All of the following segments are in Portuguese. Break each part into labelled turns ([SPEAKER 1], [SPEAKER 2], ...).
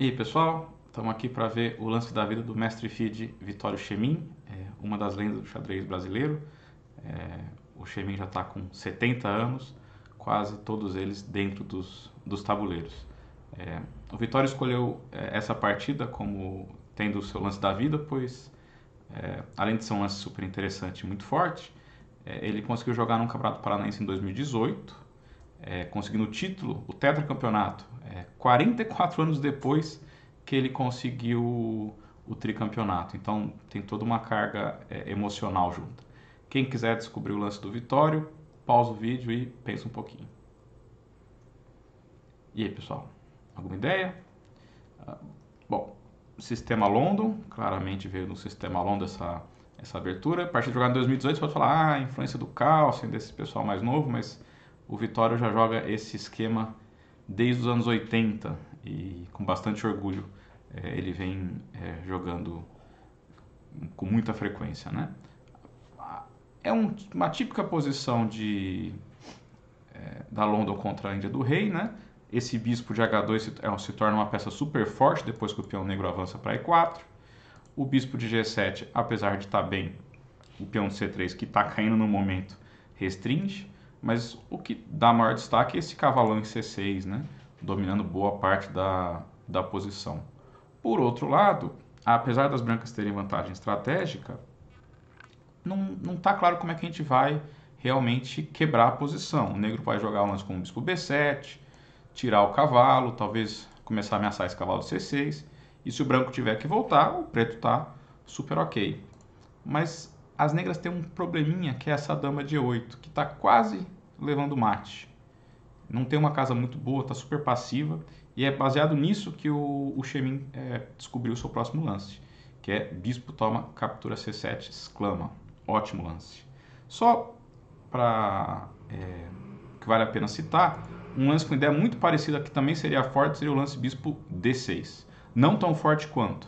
[SPEAKER 1] E aí pessoal, estamos aqui para ver o lance da vida do mestre feed Vitório Chemin, é uma das lendas do xadrez brasileiro. É, o Chemin já está com 70 anos, quase todos eles dentro dos, dos tabuleiros. É, o Vitório escolheu essa partida como tendo o seu lance da vida, pois além de ser um lance super interessante e muito forte, ele conseguiu jogar num Campeonato Paranaense em 2018 é, conseguindo o título, o tetracampeonato, é, 44 anos depois que ele conseguiu o, tricampeonato. Então tem toda uma carga é, emocional junto. Quem quiser descobrir o lance do Vitório, pausa o vídeo e pensa um pouquinho. E aí, pessoal? Alguma ideia? Ah, bom, sistema London, claramente veio do sistema London essa, essa abertura. A partir de jogar em 2018, você pode falar, ah, influência do Carlsen, desse pessoal mais novo, mas o Vitória já joga esse esquema desde os anos 80 e com bastante orgulho é, ele vem é, jogando com muita frequência, né? É um, uma típica posição de é, da London contra a Índia do Rei, né? Esse bispo de H2 se, é, se torna uma peça super forte depois que o peão negro avança para E4. O bispo de G7, apesar de estar tá bem, o peão de C3 que está caindo no momento restringe. Mas o que dá maior destaque é esse cavalão em C6, né? dominando boa parte da, da posição. Por outro lado, apesar das brancas terem vantagem estratégica, não está claro como é que a gente vai realmente quebrar a posição. O negro vai jogar um lance com o bispo B7, tirar o cavalo, talvez começar a ameaçar esse cavalo C6. E se o branco tiver que voltar, o preto está super ok. Mas as negras têm um probleminha que é essa dama de 8, que está quase levando mate. Não tem uma casa muito boa, está super passiva. E é baseado nisso que o, o é, descobriu o seu próximo lance, que é Bispo toma, captura C7, exclama. Ótimo lance. Só para é, que vale a pena citar, um lance com ideia muito parecida que também seria forte seria o lance Bispo D6. Não tão forte quanto,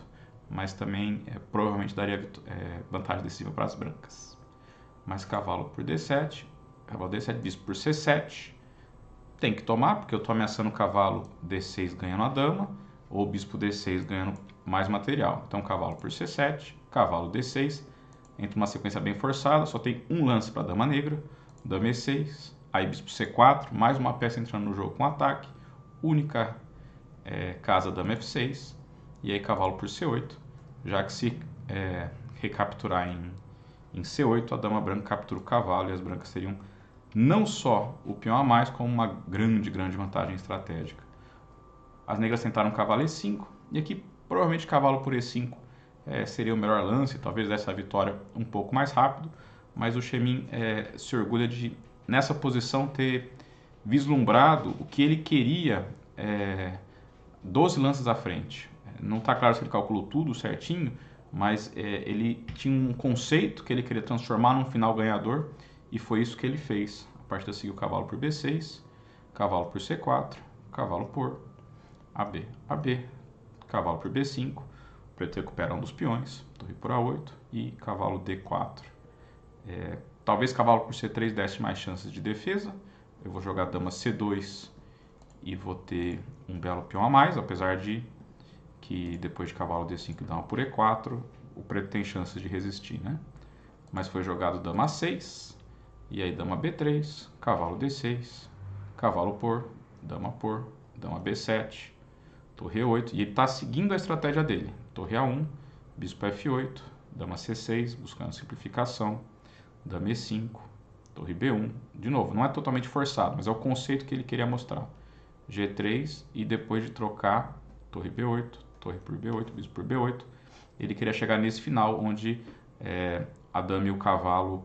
[SPEAKER 1] mas também é, provavelmente daria é, vantagem decisiva para as brancas. Mas cavalo por d7, cavalo d7, bispo por c7, tem que tomar, porque eu estou ameaçando o cavalo d6 ganhando a dama, ou bispo d6 ganhando mais material. Então cavalo por c7, cavalo d6, entra uma sequência bem forçada, só tem um lance para a dama negra, dama e6, aí bispo c4, mais uma peça entrando no jogo com ataque, única é, casa dama f6, e aí cavalo por c8, já que se é, recapturar em, em C8, a dama branca captura o cavalo e as brancas seriam não só o peão a mais, como uma grande, grande vantagem estratégica. As negras tentaram cavalo E5, e aqui provavelmente cavalo por E5 é, seria o melhor lance, talvez dessa vitória um pouco mais rápido, mas o Chemin é, se orgulha de, nessa posição, ter vislumbrado o que ele queria é, 12 lances à frente não está claro se ele calculou tudo certinho, mas é, ele tinha um conceito que ele queria transformar num final ganhador e foi isso que ele fez. A partida seguiu cavalo por B6, cavalo por C4, cavalo por AB, AB, cavalo por B5, o preto recupera um dos peões, torre por A8 e cavalo D4. É, talvez cavalo por C3 desse mais chances de defesa, eu vou jogar dama C2 e vou ter um belo peão a mais, apesar de que depois de cavalo D5 dá uma por E4, o preto tem chances de resistir, né? Mas foi jogado dama 6 e aí dama B3, cavalo D6, cavalo por, dama por, dama B7, torre E8, e ele está seguindo a estratégia dele. Torre A1, bispo F8, dama C6, buscando simplificação, dama E5, torre B1. De novo, não é totalmente forçado, mas é o conceito que ele queria mostrar. G3 e depois de trocar, torre B8, torre por B8, bispo por B8. Ele queria chegar nesse final, onde é, a dama e o cavalo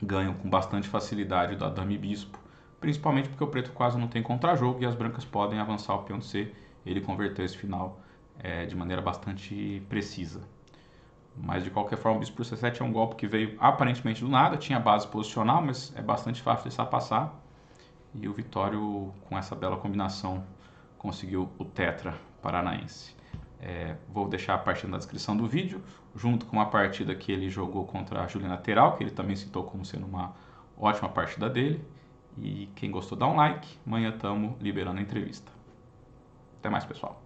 [SPEAKER 1] ganham com bastante facilidade da dama e bispo, principalmente porque o preto quase não tem contra-jogo e as brancas podem avançar o peão C. Ele converteu esse final é, de maneira bastante precisa. Mas de qualquer forma, o bispo por C7 é um golpe que veio aparentemente do nada, tinha base posicional, mas é bastante fácil de passar. E o Vitório, com essa bela combinação, conseguiu o tetra paranaense. É, vou deixar a partida na descrição do vídeo, junto com a partida que ele jogou contra a Juliana Teral, que ele também citou como sendo uma ótima partida dele. E quem gostou, dá um like. Amanhã estamos liberando a entrevista. Até mais, pessoal.